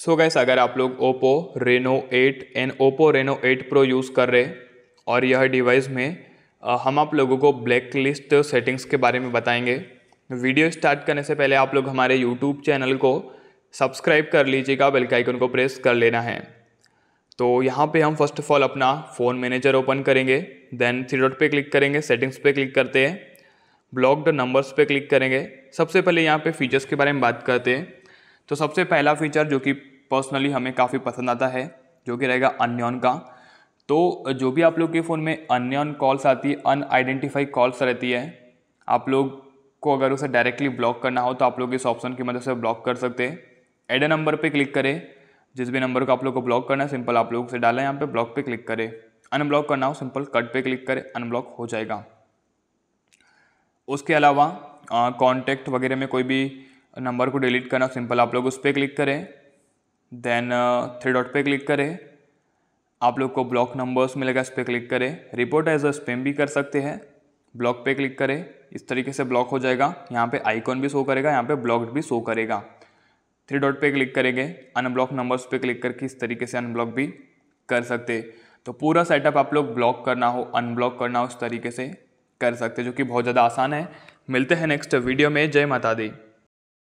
सो gas अगर आप लोग Oppo Reno 8 and Oppo Reno 8 pro use कर रहे और यह डिवाइस में हम आप लोगों को ब्लैक लिस्ट सेटिंग्स के बारे में बताएंगे वीडियो स्टार्ट करने से पहले आप लोग हमारे यूट्यूब चैनल को सब्सक्राइब कर लीजिएगा बेल के आइकन को प्रेस कर लेना है तो यहाँ पे हम फर्स्ट ऑफ ऑल अपना फ़ोन मैनेजर ओपन करेंगे देन थ्री डॉट पे क्लिक करेंगे सेटिंग्स पे क्लिक करते हैं ब्लॉक्ड नंबर्स पे क्लिक करेंगे सबसे पहले यहाँ पे फीचर्स के बारे में बात करते हैं तो सबसे पहला फीचर जो कि पर्सनली हमें काफ़ी पसंद आता है जो कि रहेगा अन्योन का तो जो भी आप लोग के फ़ोन में अन्योन कॉल्स आती है अनआइडेंटिफाई कॉल्स रहती है आप लोग को अगर उसे डायरेक्टली ब्लॉक करना हो तो आप लोग इस ऑप्शन की मदद मतलब से ब्लॉक कर सकते हैं एड ए नंबर पे क्लिक करें जिस भी नंबर को आप लोग को ब्लॉक करना है सिंपल आप लोग उसे डालें यहाँ पे ब्लॉक पे क्लिक करें अनब्लॉक करना हो सिंपल कट पे क्लिक करें अनब्लॉक हो जाएगा उसके अलावा कॉन्टैक्ट वगैरह में कोई भी नंबर को डिलीट करना सिंपल आप लोग उस पर क्लिक करें देन थ्री डॉट पे क्लिक करें आप लोग को ब्लॉक नंबर्स मिलेगा इस पर क्लिक करें रिपोर्ट एज अ स्पेम भी कर सकते हैं ब्लॉक पे क्लिक करें इस तरीके से ब्लॉक हो जाएगा यहाँ पे आइकॉन भी शो करेगा यहाँ पे ब्लॉक भी शो करेगा थ्री डॉट पे क्लिक करेंगे अनब्लॉक नंबर्स पे क्लिक करके इस तरीके से अनब्लॉक भी कर सकते तो पूरा सेटअप आप लोग ब्लॉक करना हो अनब्लॉक करना हो इस तरीके से कर सकते जो कि बहुत ज़्यादा आसान है मिलते हैं नेक्स्ट वीडियो में जय माता दी